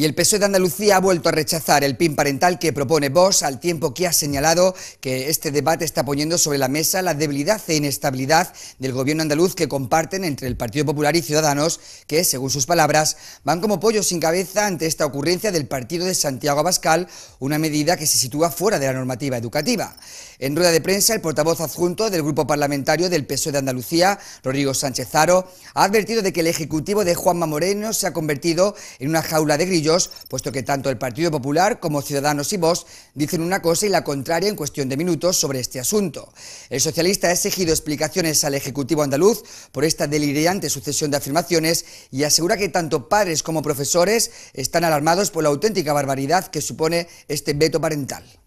Y el PSOE de Andalucía ha vuelto a rechazar el PIN parental que propone Vox al tiempo que ha señalado que este debate está poniendo sobre la mesa la debilidad e inestabilidad del gobierno andaluz que comparten entre el Partido Popular y Ciudadanos que, según sus palabras, van como pollo sin cabeza ante esta ocurrencia del partido de Santiago Abascal, una medida que se sitúa fuera de la normativa educativa. En rueda de prensa, el portavoz adjunto del grupo parlamentario del PSOE de Andalucía, Rodrigo Sánchez Zaro, ha advertido de que el Ejecutivo de Juanma Moreno se ha convertido en una jaula de grillos puesto que tanto el Partido Popular como Ciudadanos y Vox dicen una cosa y la contraria en cuestión de minutos sobre este asunto. El socialista ha exigido explicaciones al Ejecutivo andaluz por esta delirante sucesión de afirmaciones y asegura que tanto padres como profesores están alarmados por la auténtica barbaridad que supone este veto parental.